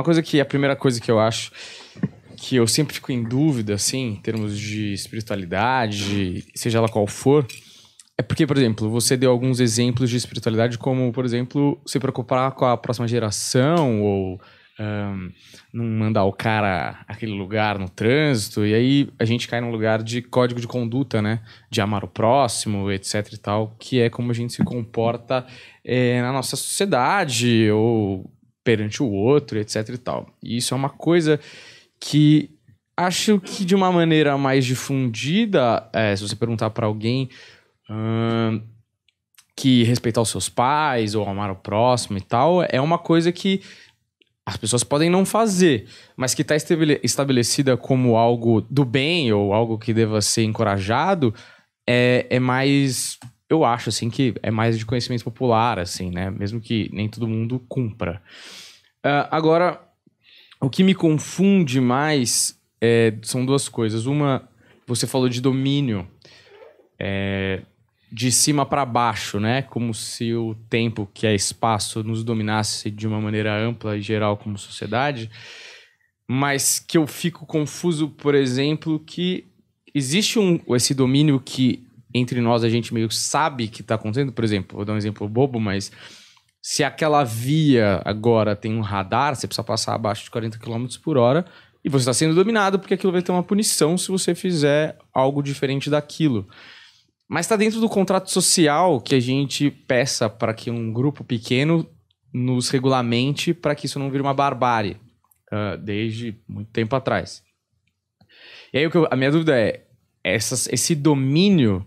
uma coisa que é a primeira coisa que eu acho que eu sempre fico em dúvida, assim, em termos de espiritualidade, seja ela qual for, é porque, por exemplo, você deu alguns exemplos de espiritualidade, como, por exemplo, se preocupar com a próxima geração ou um, não mandar o cara aquele lugar no trânsito, e aí a gente cai num lugar de código de conduta, né? De amar o próximo, etc e tal, que é como a gente se comporta é, na nossa sociedade, ou perante o outro, etc e tal. E isso é uma coisa que acho que de uma maneira mais difundida, é, se você perguntar para alguém hum, que respeitar os seus pais ou amar o próximo e tal, é uma coisa que as pessoas podem não fazer, mas que tá está estabelecida como algo do bem ou algo que deva ser encorajado, é, é mais eu acho, assim, que é mais de conhecimento popular, assim, né? Mesmo que nem todo mundo cumpra. Uh, agora, o que me confunde mais é, são duas coisas. Uma, você falou de domínio é, de cima para baixo, né? Como se o tempo, que é espaço, nos dominasse de uma maneira ampla e geral como sociedade. Mas que eu fico confuso, por exemplo, que existe um, esse domínio que entre nós a gente meio sabe que está acontecendo. Por exemplo, vou dar um exemplo bobo, mas se aquela via agora tem um radar, você precisa passar abaixo de 40 km por hora e você está sendo dominado porque aquilo vai ter uma punição se você fizer algo diferente daquilo. Mas está dentro do contrato social que a gente peça para que um grupo pequeno nos regulamente para que isso não vire uma barbárie, uh, desde muito tempo atrás. E aí a minha dúvida é, essas, esse domínio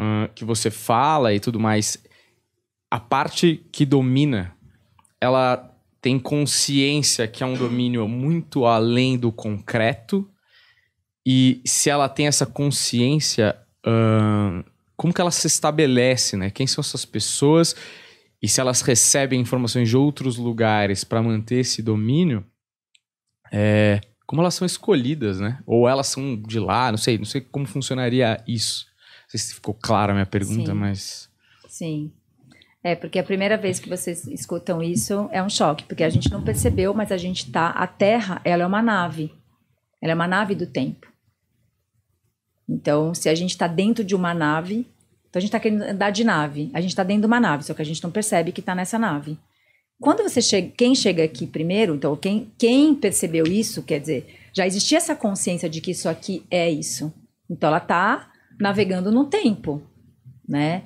uh, que você fala e tudo mais, a parte que domina, ela tem consciência que é um domínio muito além do concreto. E se ela tem essa consciência, uh, como que ela se estabelece, né? Quem são essas pessoas? E se elas recebem informações de outros lugares para manter esse domínio, é, como elas são escolhidas, né? Ou elas são de lá, não sei, não sei como funcionaria isso sei se ficou clara a minha pergunta, Sim. mas. Sim. É, porque a primeira vez que vocês escutam isso é um choque, porque a gente não percebeu, mas a gente tá. A Terra, ela é uma nave. Ela é uma nave do tempo. Então, se a gente está dentro de uma nave, então a gente está querendo andar de nave. A gente está dentro de uma nave, só que a gente não percebe que está nessa nave. Quando você chega, quem chega aqui primeiro, então quem, quem percebeu isso, quer dizer, já existia essa consciência de que isso aqui é isso. Então ela está navegando no tempo, né?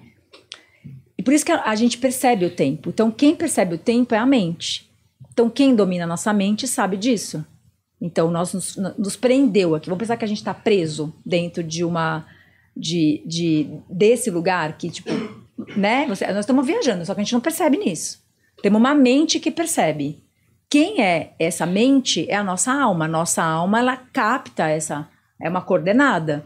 E por isso que a gente percebe o tempo. Então, quem percebe o tempo é a mente. Então, quem domina a nossa mente sabe disso. Então, nós nos, nos prendeu aqui. Vamos pensar que a gente está preso dentro de uma. De, de, desse lugar que, tipo, né? Você, nós estamos viajando, só que a gente não percebe nisso. Temos uma mente que percebe. Quem é essa mente é a nossa alma. Nossa alma, ela capta essa. É uma coordenada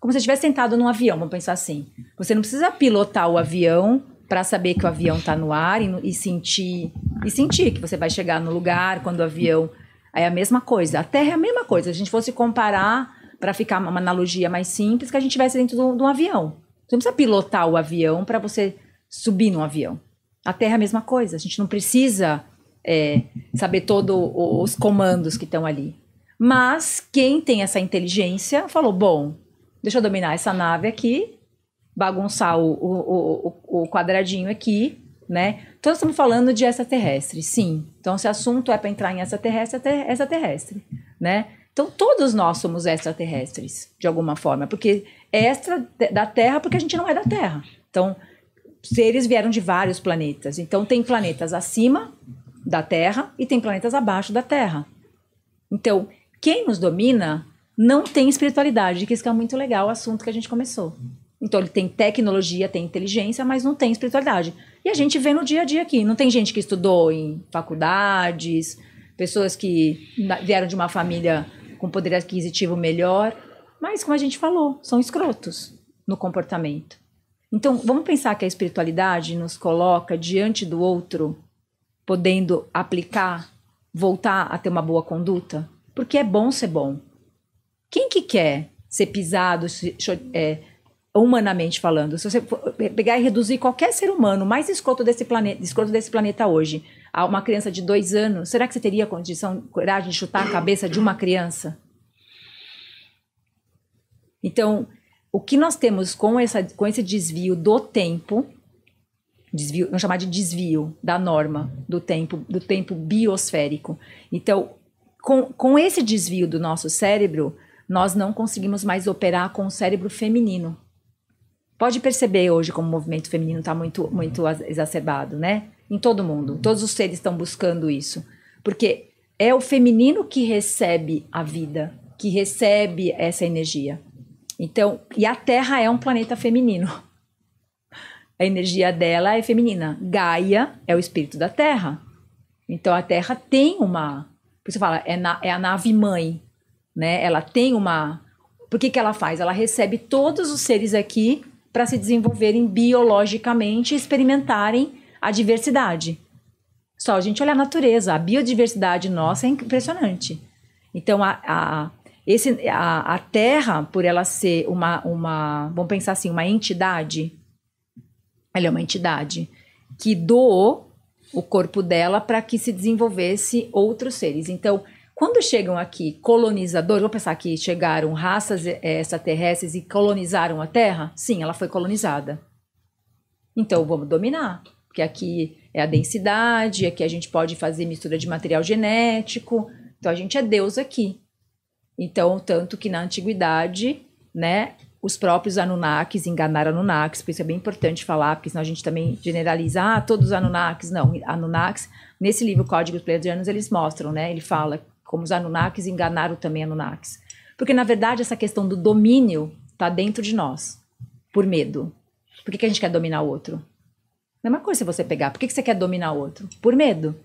como se você estivesse sentado num avião, vamos pensar assim. Você não precisa pilotar o avião para saber que o avião está no ar e, e, sentir e sentir que você vai chegar no lugar quando o avião é a mesma coisa. A Terra é a mesma coisa. Se a gente fosse comparar para ficar uma analogia mais simples, que a gente estivesse dentro de um avião. Você não precisa pilotar o avião para você subir num avião. A Terra é a mesma coisa. A gente não precisa é, saber todos os comandos que estão ali. Mas quem tem essa inteligência falou: bom, Deixa eu dominar essa nave aqui, bagunçar o, o, o, o quadradinho aqui, né? Então, estamos falando de extraterrestre, sim. Então, se assunto é para entrar em extraterrestre, é extraterrestre, né? Então, todos nós somos extraterrestres, de alguma forma, porque é extra da Terra, porque a gente não é da Terra. Então, seres vieram de vários planetas. Então, tem planetas acima da Terra e tem planetas abaixo da Terra. Então, quem nos domina não tem espiritualidade, que isso é muito legal o assunto que a gente começou. Então ele tem tecnologia, tem inteligência, mas não tem espiritualidade. E a gente vê no dia a dia aqui. Não tem gente que estudou em faculdades, pessoas que vieram de uma família com poder aquisitivo melhor, mas como a gente falou, são escrotos no comportamento. Então vamos pensar que a espiritualidade nos coloca diante do outro, podendo aplicar, voltar a ter uma boa conduta, porque é bom ser bom. Quem que quer ser pisado, é, humanamente falando? Se você pegar e reduzir qualquer ser humano mais escroto desse planeta, escroto desse planeta hoje, a uma criança de dois anos, será que você teria condição, coragem de chutar a cabeça de uma criança? Então, o que nós temos com, essa, com esse desvio do tempo, desvio, vamos chamar de desvio da norma do tempo, do tempo biosférico. Então, com, com esse desvio do nosso cérebro, nós não conseguimos mais operar com o cérebro feminino. Pode perceber hoje como o movimento feminino está muito, muito uhum. exacerbado, né? Em todo mundo. Todos os seres estão buscando isso. Porque é o feminino que recebe a vida, que recebe essa energia. Então, e a Terra é um planeta feminino. A energia dela é feminina. Gaia é o espírito da Terra. Então a Terra tem uma. Por isso fala, é, na, é a nave mãe né? Ela tem uma. Por que, que ela faz? Ela recebe todos os seres aqui para se desenvolverem biologicamente e experimentarem a diversidade. Só a gente olhar a natureza, a biodiversidade nossa é impressionante. Então, a, a, esse, a, a Terra, por ela ser uma, uma, vamos pensar assim, uma entidade, ela é uma entidade que doou o corpo dela para que se desenvolvesse outros seres. Então, quando chegam aqui colonizadores, vamos pensar que chegaram raças eh, extraterrestres e colonizaram a Terra? Sim, ela foi colonizada. Então vamos dominar, porque aqui é a densidade, aqui a gente pode fazer mistura de material genético, então a gente é Deus aqui. Então, tanto que na antiguidade, né, os próprios Anunnakis enganaram Anunnakis, por isso é bem importante falar, porque senão a gente também generaliza, ah, todos os Anunnakis, não, Anunnakis, nesse livro Código dos Pleiadianos eles mostram, né, ele fala como os Anunnakis enganaram também Anunnakis. Porque, na verdade, essa questão do domínio está dentro de nós, por medo. Por que, que a gente quer dominar o outro? Mesma é coisa se você pegar. Por que, que você quer dominar o outro? Por medo.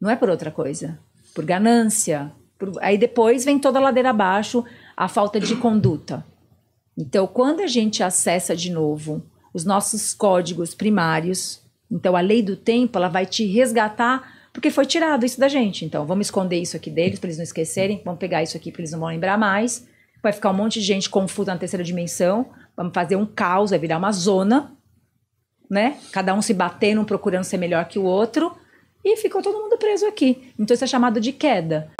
Não é por outra coisa. Por ganância. Por... Aí depois vem toda a ladeira abaixo a falta de conduta. Então, quando a gente acessa de novo os nossos códigos primários, então a lei do tempo, ela vai te resgatar porque foi tirado isso da gente. Então, vamos esconder isso aqui deles para eles não esquecerem, vamos pegar isso aqui para eles não vão lembrar mais. Vai ficar um monte de gente confusa na terceira dimensão, vamos fazer um caos, vai virar uma zona, né? Cada um se batendo, procurando ser melhor que o outro, e ficou todo mundo preso aqui. Então, isso é chamado de queda.